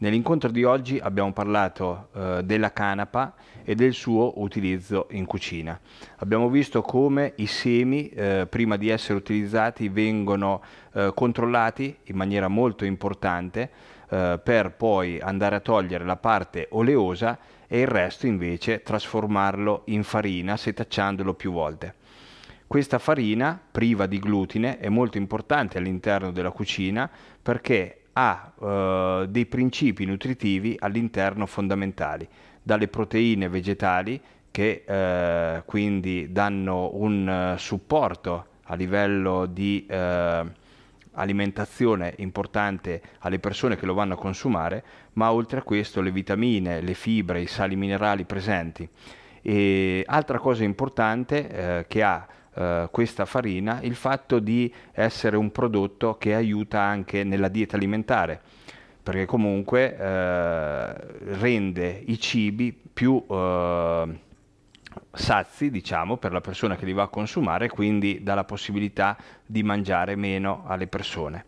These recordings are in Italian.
Nell'incontro di oggi abbiamo parlato eh, della canapa e del suo utilizzo in cucina. Abbiamo visto come i semi, eh, prima di essere utilizzati, vengono eh, controllati in maniera molto importante eh, per poi andare a togliere la parte oleosa e il resto invece trasformarlo in farina setacciandolo più volte. Questa farina, priva di glutine, è molto importante all'interno della cucina perché ha eh, dei principi nutritivi all'interno fondamentali, dalle proteine vegetali che eh, quindi danno un eh, supporto a livello di eh, alimentazione importante alle persone che lo vanno a consumare, ma oltre a questo le vitamine, le fibre, i sali minerali presenti. E altra cosa importante eh, che ha eh, questa farina il fatto di essere un prodotto che aiuta anche nella dieta alimentare perché comunque eh, rende i cibi più eh, sazi, diciamo, per la persona che li va a consumare, quindi dà la possibilità di mangiare meno alle persone.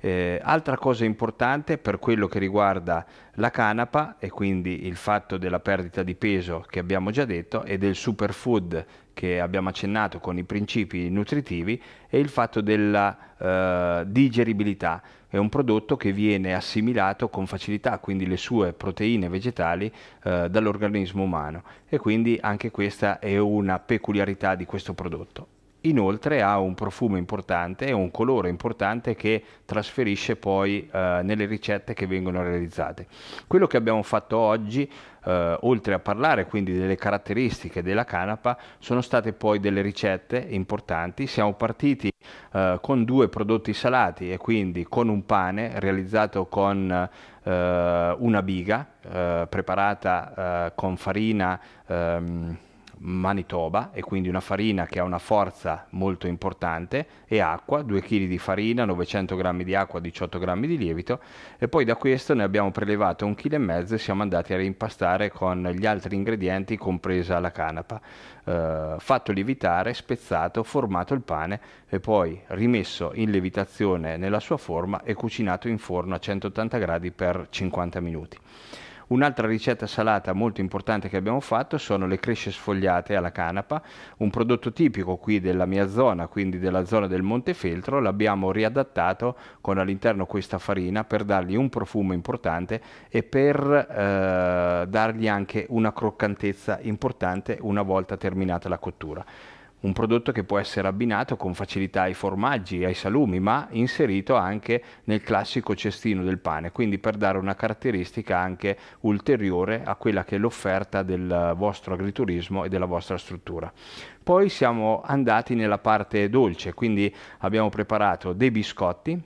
Eh, altra cosa importante per quello che riguarda la canapa e quindi il fatto della perdita di peso che abbiamo già detto e del superfood che abbiamo accennato con i principi nutritivi è il fatto della eh, digeribilità. È un prodotto che viene assimilato con facilità, quindi le sue proteine vegetali, eh, dall'organismo umano e quindi anche questa è una peculiarità di questo prodotto. Inoltre ha un profumo importante e un colore importante che trasferisce poi eh, nelle ricette che vengono realizzate. Quello che abbiamo fatto oggi eh, oltre a parlare quindi delle caratteristiche della canapa, sono state poi delle ricette importanti. Siamo partiti eh, con due prodotti salati e quindi con un pane realizzato con eh, una biga eh, preparata eh, con farina. Ehm, Manitoba e quindi una farina che ha una forza molto importante e acqua, 2 kg di farina, 900 g di acqua, 18 g di lievito e poi da questo ne abbiamo prelevato un chilo e mezzo e siamo andati a rimpastare con gli altri ingredienti compresa la canapa, eh, fatto lievitare, spezzato, formato il pane e poi rimesso in lievitazione nella sua forma e cucinato in forno a 180 gradi per 50 minuti. Un'altra ricetta salata molto importante che abbiamo fatto sono le cresce sfogliate alla canapa, un prodotto tipico qui della mia zona, quindi della zona del Montefeltro, l'abbiamo riadattato con all'interno questa farina per dargli un profumo importante e per eh, dargli anche una croccantezza importante una volta terminata la cottura un prodotto che può essere abbinato con facilità ai formaggi, ai salumi, ma inserito anche nel classico cestino del pane, quindi per dare una caratteristica anche ulteriore a quella che è l'offerta del vostro agriturismo e della vostra struttura. Poi siamo andati nella parte dolce, quindi abbiamo preparato dei biscotti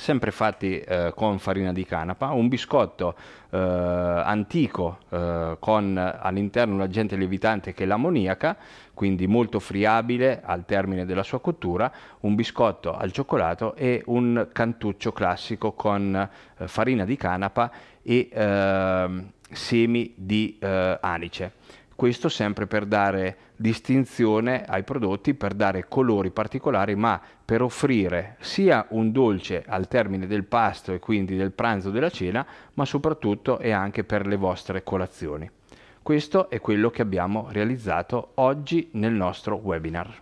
sempre fatti eh, con farina di canapa, un biscotto eh, antico eh, con all'interno un agente lievitante che è l'ammoniaca, quindi molto friabile al termine della sua cottura, un biscotto al cioccolato e un cantuccio classico con eh, farina di canapa e ehm, semi di eh, anice questo sempre per dare distinzione ai prodotti, per dare colori particolari, ma per offrire sia un dolce al termine del pasto e quindi del pranzo della cena, ma soprattutto e anche per le vostre colazioni. Questo è quello che abbiamo realizzato oggi nel nostro webinar.